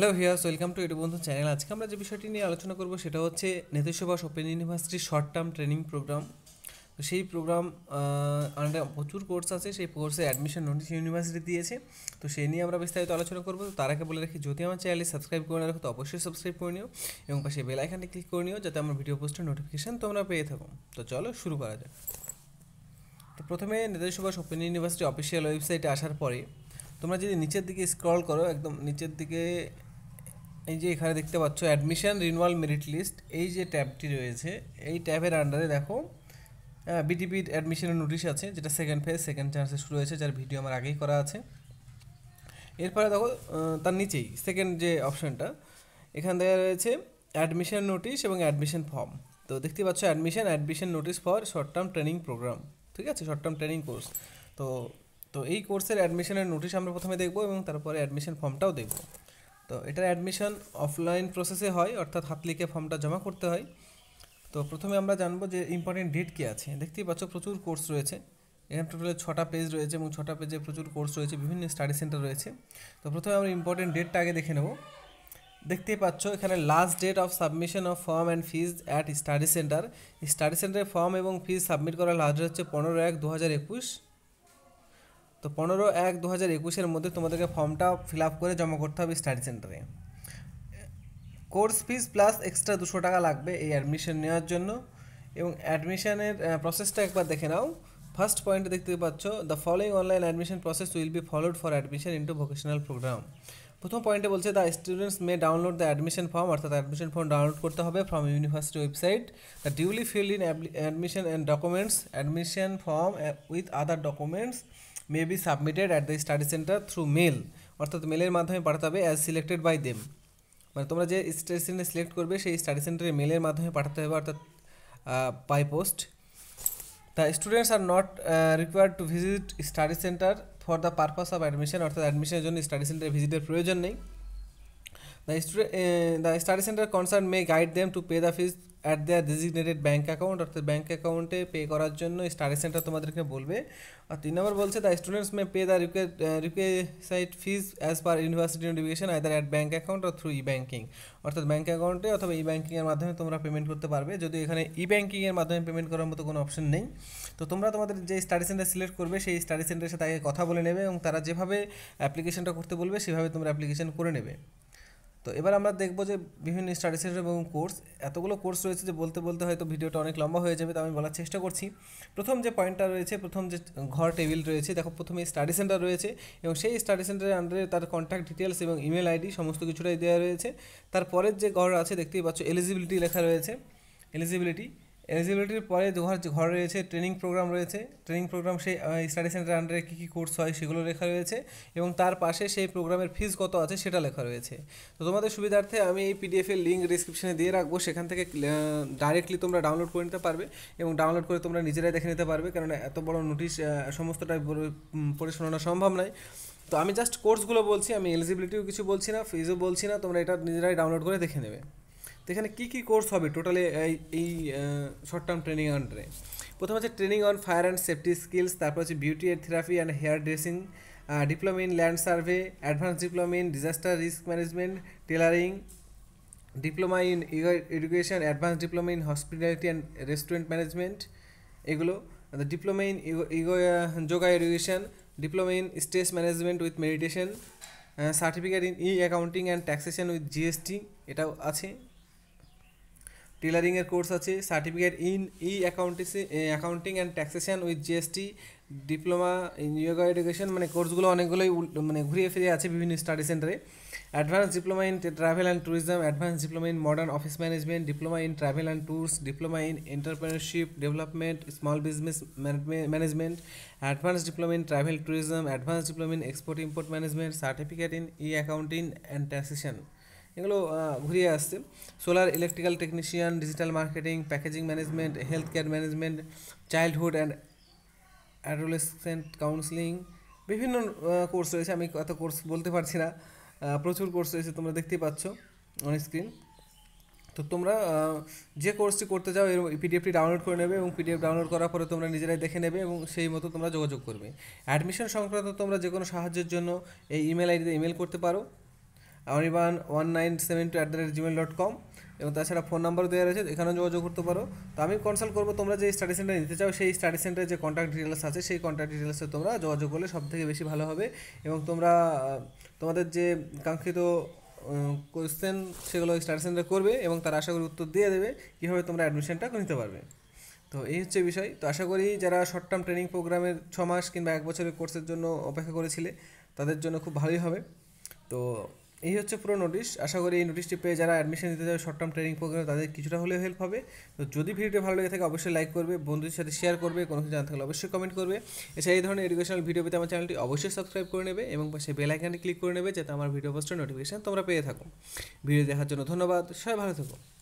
hello here's welcome to YouTube বন্ধু channel আজকে আমরা যে বিষয়টি নিয়ে আলোচনা করব সেটা হচ্ছে সুভাষ ওপেন ইউনিভার্সিটির শর্ট টার্ম ট্রেনিং প্রোগ্রাম তো সেই প্রোগ্রাম আমাদের প্রচুর কোর্স আছে সেই কোর্সে অ্যাডমিশন নোটিশ ইউনিভার্সিটি দিয়েছে তো সেই নিয়ে আমরা বিস্তারিত আলোচনা করবো তার আগে বলে রাখি যদি আমার চ্যানেলে সাবস্ক্রাইব করে না রাখো তো অবশ্যই সাবস্ক্রাইব করে নিও এবং পাশে বেল আইকানে ক্লিক করে নিও যাতে আমার ভিডিও পোস্টের নোটিফিকেশান তোমরা পেয়ে থাকো তো চলো শুরু করা যাক তো প্রথমে Netaji Subhas open university official ওয়েবসাইটে আসার পরে তোমরা যদি নিচের দিকে স্ক্রল করো একদম নিচের দিকে এই যে এখানে দেখতে পাচ্ছ অ্যাডমিশান রিনুয়াল মেরিট লিস্ট এই যে ট্যাবটি রয়েছে এই ট্যাবের আন্ডারে দেখো বিটিপির অ্যাডমিশনের নোটিশ আছে যেটা সেকেন্ড ফেজ সেকেন্ড চান্সে শুরু হয়েছে যার ভিডিও আমার আগেই করা আছে এরপরে দেখো তার নিচেই সেকেন্ড যে অপশানটা এখান থেকে রয়েছে অ্যাডমিশান নোটিশ এবং অ্যাডমিশন ফর্ম তো দেখতে পাচ্ছ admission admission notice for short term training programme ঠিক আছে শর্ট টার্ম ট্রেনিং কোর্স তো তো এই কোর্সের অ্যাডমিশানের নোটিশ আমরা প্রথমে দেখব এবং তারপরে অ্যাডমিশন ফর্মটাও দেখব তো এটার অ্যাডমিশন অফলাইন প্রসেসে হয় অর্থাৎ হাত লিখে ফর্মটা জমা করতে হয় তো প্রথমে আমরা জানবো যে ইম্পর্টেন্ট ডেট কী আছে দেখতেই পাচ্ছ প্রচুর কোর্স রয়েছে এখানে টোটালে ছটা পেজ রয়েছে এবং ছটা পেজে প্রচুর কোর্স রয়েছে বিভিন্ন স্টাডি সেন্টার রয়েছে তো প্রথমে আমরা ইম্পর্টেন্ট ডেটটা আগে দেখে নেব দেখতেই পাচ্ছ এখানে last date of submission of form and fees at study centre study সেন্টারে ফর্ম এবং ফিজ সাবমিট করার লাস্ট ডেট হচ্ছে পনেরো এক দু হাজার একুশ তো পনেরো এক দু হাজার একুশের মধ্যে তোমাদেরকে ফর্মটা ফিল আপ করে জমা করতে হবে স্টাডি সেন্টারে কোর্স ফিস প্লাস এক্সট্রা দুশো টাকা লাগবে এই অ্যাডমিশন নেওয়ার জন্য এবং অ্যাডমিশনের প্রসেসটা একবার দেখে নাও ফার্স্ট পয়েন্টে দেখতে পাচ্ছ the following online admission process will be followed for admission into vocational programme প্রথম পয়েন্টে বলছে the students may download the admission form অর্থাৎ অ্যাডমিশন ফর্ম ডাউনলোড করতে হবে from university website the duly filled in admission and documents admission form with other documents may be submitted at the study centre through mail অর্থাৎ মেলের মাধ্যমে পাঠাতে হবে as selected by them মানে তোমরা যে স্টাডি সেন্টার সিলেক্ট করবে সেই স্টাডি সেন্টারে মেলের মাধ্যমে পাঠাতে হবে অর্থাৎ by post the students are not required to visit study centre for the purpose of admission অর্থাৎ অ্যাডমিশনের জন্য স্টাডি সেন্টারে ভিজিটের প্রয়োজন নেই the student the study centre concern may guide them to pay the fees at their designated bank account অর্থাৎ bank অ্যাকাউন্টে pay করার জন্য স্টাডি সেন্টার তোমাদেরকে বলবে আর তিন নম্বর বলছে the students may pay the site fees as per university notification either at bank account or through e banking অর্থাৎ ব্যাঙ্ক অ্যাকাউন্টে অথবা ই ব্যাঙ্কিংয়ের মাধ্যমে তোমরা পেমেন্ট করতে পারবে যদি এখানে ই ব্যাঙ্কিংয়ের মাধ্যমে পেমেন্ট করার মতো কোনো অপশন নেই তো তোমরা তোমাদের যে স্টাডি সেন্টার সিলেক্ট করবে সেই স্টাডি সেন্টারের সাথে আগে কথা বলে নেবে এবং তারা যেভাবে অ্যাপ্লিকেশনটা করতে বলবে সেভাবে তোমরা অ্যাপ্লিকেশন করে নেবে তো এবার আমরা দেখবো যে বিভিন্ন স্টাডি সেন্টার এবং কোর্স এতগুলো কোর্স রয়েছে যে বলতে বলতে হয়তো ভিডিওটা অনেক লম্বা হয়ে যাবে তো আমি বলার চেষ্টা করছি প্রথম যে পয়েন্টটা রয়েছে প্রথম যে ঘর টেবিল রয়েছে দেখো প্রথমে স্টাডি সেন্টার রয়েছে এবং সেই স্টাডি সেন্টারের আন্ডারে তার কন্ট্যাক্ট ডিটেলস এবং ইমেল আইডি সমস্ত কিছুটাই দেওয়া রয়েছে তারপরের যে ঘর আছে দেখতেই পাচ্ছ এলিজিবিলিটি লেখা রয়েছে এলিজিবিলিটি এলিজিবিলিটির পরে দু ঘর রয়েছে ট্রেনিং প্রোগ্রাম রয়েছে ট্রেনিং প্রোগ্রাম সেই স্টাডি সেন্টারের আন্ডারে কী কী কোর্স হয় সেগুলো লেখা রয়েছে এবং তার পাশে সেই প্রোগ্রামের ফিজ কত আছে সেটা লেখা রয়েছে তো তোমাদের সুবিধার্থে আমি এই পিডিএফের লিঙ্ক ডিসক্রিপশানে দিয়ে রাখবো সেখান থেকে ডাইরেক্টলি তোমরা ডাউনলোড করে নিতে পারবে এবং ডাউনলোড করে তোমরা নিজেরাই দেখে নিতে পারবে কারণ এত বড় নোটিশ সমস্তটাই পড়ে শোনানো সম্ভব নয় তো আমি জাস্ট কোর্সগুলো বলছি আমি এলিজিবিলিটিও কিছু বলছি না ফিজও বলছি না তোমরা এটা নিজেরাই ডাউনলোড করে দেখে নেবে তো এখানে কী কী কোর্স হবে টোটালি এই এই শর্ট টার্ম ট্রেনিং আন্ডারে প্রথম হচ্ছে training on fire and safety skills তারপর হচ্ছে beauty and therapy and hair dressing diploma in land survey advance diploma in disaster risk management tailoring diploma in education advance diploma in hospitality and restaurant management এগুলো diploma in yoga education diploma in stress management with meditation certificate in e accounting and taxation with GST এটাও আছে টেলারিংয়ের course আছে certificate in e accountancy accounting and taxation with GST diploma in yoga education মানে কোর্সগুলো অনেকগুলোই মানে ঘুরিয়ে ফিরে আছে বিভিন্ন স্টাডি সেন্টারে advance diploma in travel and tourism advance diploma in modern office management diploma in travel and tours diploma in entrepreneurship development small business management advance diploma in travel tourism advance diploma in export import management certificate in e accounting and taxation এগুলো ঘুরিয়ে আসছে solar electrical technician digital marketing packaging management health care management childhood and adolescent counselling বিভিন্ন course রয়েছে আমি এত course বলতে পারছি না প্রচুর কোর্স রয়েছে তোমরা দেখতেই পাচ্ছ অন স্ক্রিন তো তোমরা যে কোর্সটি করতে চাও এর পিডিএফটি ডাউনলোড করে নেবে এবং পিডিএফ ডাউনলোড করার পরে তোমরা নিজেরাই দেখে নেবে এবং সেই মতো তোমরা যোগাযোগ করবে অ্যাডমিশন সংক্রান্ত তোমরা যে কোনো সাহায্যের জন্য এই ইমেল আইডিতে ইমেল করতে পারো আমরিবান one nine seven two at the rate Gmail dot com এবং তাছাড়া ফোন নাম্বারও দেওয়া রয়েছে এখানেও যোগাযোগ করতে পারো তো আমি কনসাল্ট করবো তোমরা যে স্টাডি সেন্টার নিতে চাও সেই স্টাডি সেন্টারে যে কন্ট্যাক্ট ডিটেলস আছে সেই কন্ট্যাক্ট ডিটেলসে তোমরা যোগাযোগ করলে সব থেকে বেশি ভালো হবে এবং তোমরা তোমাদের যে কাঙ্ক্ষিত কোয়েশ্চেন সেগুলো স্টাডি সেন্টার করবে এবং তারা আশা করি উত্তর দিয়ে দেবে কীভাবে তোমরা অ্যাডমিশনটা নিতে পারবে তো এই হচ্ছে বিষয় তো আশা করি যারা শর্ট টার্ম ট্রেনিং প্রোগ্রামের ছ মাস কিংবা এক বছরের কোর্সের জন্য অপেক্ষা করেছিলে তাদের জন্য খুব ভালোই হবে তো এই হচ্ছে পুরো নোটিশ আশা করি এই নোটিশটি পেয়ে যারা অ্যাডমিশন নিতে যাবে শর্ট টার্ম ট্রেনিং প্রোগ্রামে তাদের কিছুটা হলেও হেল্প হবে তো যদি ভিডিওটি ভালো লেগে থাকে অবশ্যই লাইক করবে বন্ধুদের সাথে শেয়ার করবে কোনো কিছু জানতে থাকলে অবশ্যই কমেন্ট করবে এছাড়া এই ধরনের এডুকেশনাল ভিডিও পেতে আমার চ্যানেলটি অবশ্যই সাবস্ক্রাইব করে নেবে এবং পাশে বেল আইকনটি ক্লিক করে নেবে যাতে আমার ভিডিও পোস্টের নোটিফিকেশান তোমরা পেয়ে থাকো ভিডিও দেখার জন্য ধন্যবাদ সবাই ভালো থাকো